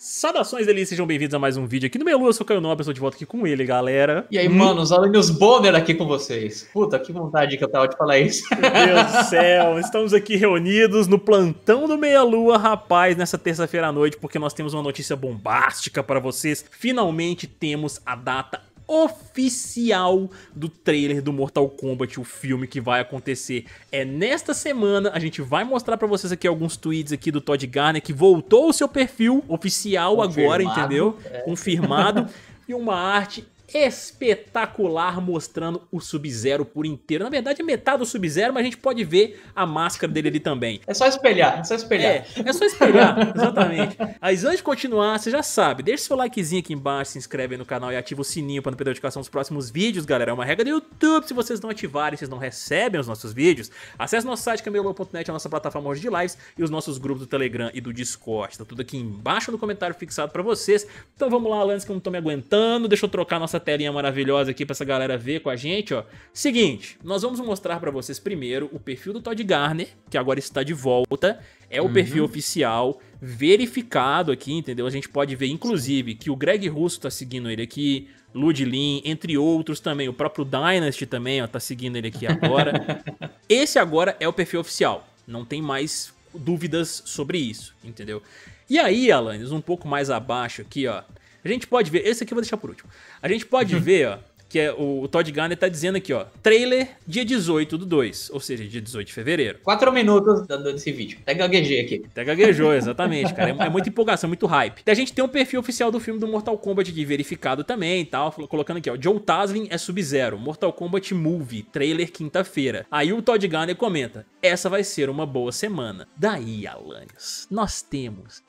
Saudações, delícias, sejam bem-vindos a mais um vídeo aqui no Melu, eu sou o Caio Nobre, estou de volta aqui com ele, galera. E aí, hum. mano, os alunos Bonner aqui com vocês. Puta, que vontade que eu tava de falar isso. Meu Deus do céu, estamos aqui reunidos no plantão do Meia Lua, rapaz, nessa terça-feira à noite, porque nós temos uma notícia bombástica para vocês. Finalmente temos a data oficial do trailer do Mortal Kombat, o filme que vai acontecer. É nesta semana, a gente vai mostrar para vocês aqui alguns tweets aqui do Todd Garner, que voltou o seu perfil oficial Confirmado, agora, entendeu? É. Confirmado. e uma arte espetacular mostrando o Sub-Zero por inteiro. Na verdade, é metade do Sub-Zero, mas a gente pode ver a máscara dele ali também. É só espelhar, é só espelhar. É, é só espelhar, exatamente. Mas antes de continuar, você já sabe, deixa seu likezinho aqui embaixo, se inscreve no canal e ativa o sininho para não perder a notificação dos próximos vídeos, galera. É uma regra do YouTube, se vocês não ativarem, vocês não recebem os nossos vídeos. Acesse nosso site camelo.net, a nossa plataforma hoje de lives e os nossos grupos do Telegram e do Discord. Tá tudo aqui embaixo no comentário fixado para vocês. Então vamos lá, Lance, que eu não tô me aguentando. Deixa eu trocar nossa essa telinha maravilhosa aqui para essa galera ver com a gente, ó. Seguinte, nós vamos mostrar para vocês primeiro o perfil do Todd Garner, que agora está de volta, é o uhum. perfil oficial verificado aqui, entendeu? A gente pode ver, inclusive, que o Greg Russo tá seguindo ele aqui, Ludlin, entre outros também, o próprio Dynasty também, ó, tá seguindo ele aqui agora. Esse agora é o perfil oficial, não tem mais dúvidas sobre isso, entendeu? E aí, Alanis, um pouco mais abaixo aqui, ó, a gente pode ver, esse aqui eu vou deixar por último. A gente pode uhum. ver, ó, que é o, o Todd Garner tá dizendo aqui, ó. Trailer dia 18 do 2, ou seja, dia 18 de fevereiro. Quatro minutos desse vídeo. Até gaguejei aqui. Até gaguejou, exatamente, cara. É, é muita empolgação, muito hype. E a gente tem um perfil oficial do filme do Mortal Kombat aqui, verificado também e tal, colocando aqui, ó. Joe Taslin é Sub-Zero, Mortal Kombat Movie, trailer quinta-feira. Aí o Todd Garner comenta, essa vai ser uma boa semana. Daí, Alanis, nós temos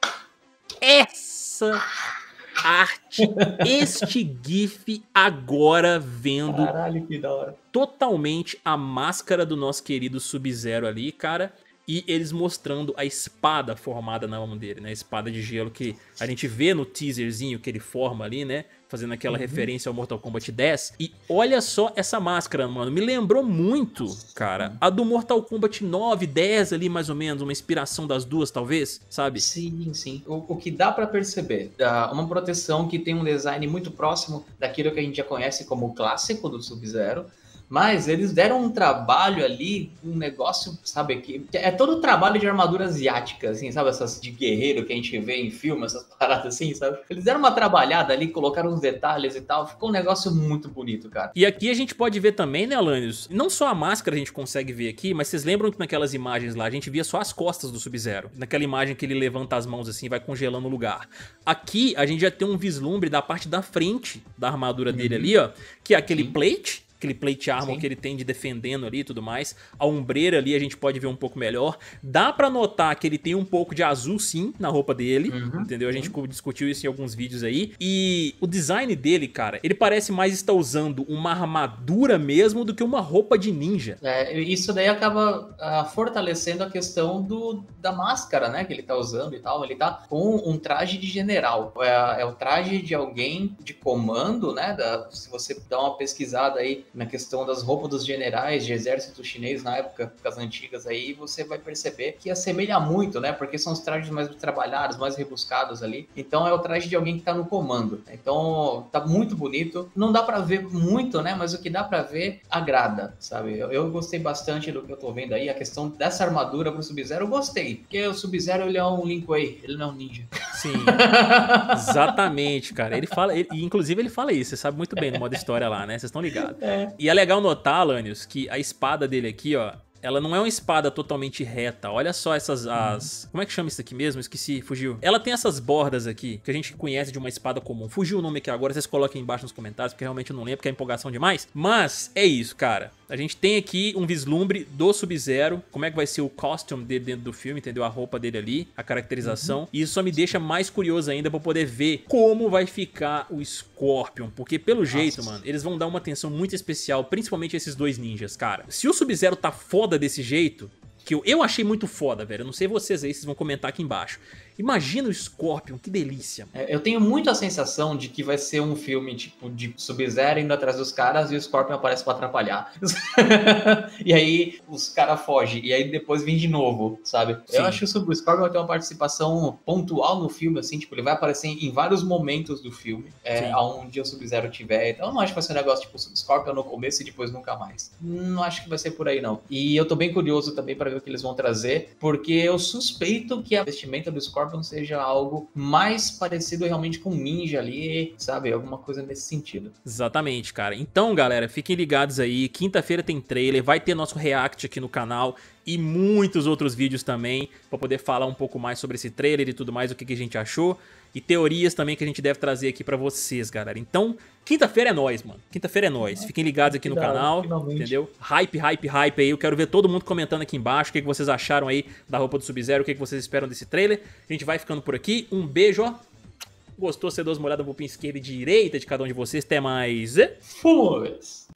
essa arte este GIF agora vendo. Caralho, que da hora. Totalmente a máscara do nosso querido Sub-Zero ali, cara e eles mostrando a espada formada na mão dele, né? A espada de gelo que a gente vê no teaserzinho que ele forma ali, né? Fazendo aquela uhum. referência ao Mortal Kombat 10. E olha só essa máscara, mano. Me lembrou muito, cara, uhum. a do Mortal Kombat 9, 10 ali, mais ou menos. Uma inspiração das duas, talvez, sabe? Sim, sim. O, o que dá para perceber, ah, uma proteção que tem um design muito próximo daquilo que a gente já conhece como o clássico do Sub-Zero, mas eles deram um trabalho ali, um negócio, sabe, que é todo o trabalho de armadura asiática, assim, sabe, essas de guerreiro que a gente vê em filme, essas paradas assim, sabe? Eles deram uma trabalhada ali, colocaram uns detalhes e tal, ficou um negócio muito bonito, cara. E aqui a gente pode ver também, né, Alanios, não só a máscara a gente consegue ver aqui, mas vocês lembram que naquelas imagens lá a gente via só as costas do Sub-Zero, naquela imagem que ele levanta as mãos assim e vai congelando o lugar. Aqui a gente já tem um vislumbre da parte da frente da armadura dele uhum. ali, ó, que é aquele Sim. plate aquele plate armor Sim. que ele tem de defendendo ali e tudo mais. A ombreira ali a gente pode ver um pouco melhor. Dá para notar que ele tem um pouco de azul, sim, na roupa dele, uhum. entendeu? A gente discutiu isso em alguns vídeos aí. E o design dele, cara, ele parece mais estar usando uma armadura mesmo do que uma roupa de ninja. É, isso daí acaba uh, fortalecendo a questão do, da máscara, né, que ele tá usando e tal. Ele tá com um traje de general. É, é o traje de alguém de comando, né? Da, se você dá uma pesquisada aí na questão das roupas dos generais de exército chinês na época, as antigas aí, você vai perceber que assemelha muito, né? Porque são os trajes mais trabalhados, mais rebuscados ali. Então é o traje de alguém que tá no comando. Então tá muito bonito. Não dá para ver muito, né? Mas o que dá para ver agrada, sabe? Eu, eu, gostei bastante do que eu tô vendo aí. A questão dessa armadura pro Sub-Zero, eu gostei. Porque o Sub-Zero ele é um Lin Kuei, ele não é um ninja. Sim. Exatamente, cara. Ele fala, ele, inclusive ele fala isso, você sabe muito bem no modo história lá, né? Vocês estão ligados. É. E é legal notar, Alanios, que a espada dele aqui, ó, ela não é uma espada totalmente reta. Olha só essas as. Como é que chama isso aqui mesmo? Esqueci, fugiu. Ela tem essas bordas aqui que a gente conhece de uma espada comum. Fugiu o nome aqui agora, vocês coloquem embaixo nos comentários, porque realmente eu não lembro, porque é empolgação demais. Mas é isso, cara. A gente tem aqui um vislumbre do Sub-Zero, como é que vai ser o costume dele dentro do filme, entendeu? A roupa dele ali, a caracterização. Uhum. E isso só me deixa mais curioso ainda para poder ver como vai ficar o Scorpion, porque pelo Nossa. jeito, mano, eles vão dar uma atenção muito especial, principalmente esses dois ninjas, cara. Se o Sub-Zero tá foda desse jeito, que eu, eu achei muito foda, velho. Eu não sei vocês aí, vocês vão comentar aqui embaixo. Imagina o Scorpion, que delícia. É, eu tenho muito a sensação de que vai ser um filme tipo de Sub-Zero indo atrás dos caras e o Scorpion aparece para atrapalhar. e aí os caras fogem e aí depois vem de novo, sabe? Sim. Eu acho que o Scorpion vai ter uma participação pontual no filme, assim, tipo, ele vai aparecer em vários momentos do filme, é, dia o Sub-Zero tiver. Então eu não acho que vai ser um negócio tipo Scorpion no começo e depois nunca mais. Não acho que vai ser por aí, não. E eu tô bem curioso também para ver o que eles vão trazer, porque eu suspeito que a vestimenta do Scorpion não seja algo mais parecido realmente com Ninja ali, sabe? Alguma coisa nesse sentido. Exatamente, cara. Então, galera, fiquem ligados aí. Quinta-feira tem trailer, vai ter nosso react aqui no canal e muitos outros vídeos também para poder falar um pouco mais sobre esse trailer e tudo mais, o que, que a gente achou e teorias também que a gente deve trazer aqui para vocês, galera. Então, quinta-feira é nós, mano. Quinta-feira é nós. Fiquem ligados aqui no canal, entendeu? Hype, hype, hype aí. Eu quero ver todo mundo comentando aqui embaixo o que, que vocês acharam aí da roupa do Sub-Zero, o que, que vocês esperam desse trailer. A gente vai ficando por aqui. Um beijo, ó. Gostou? Você dá uma olhada no pulpinho esquerda e direita de cada um de vocês. Até mais. Fomos!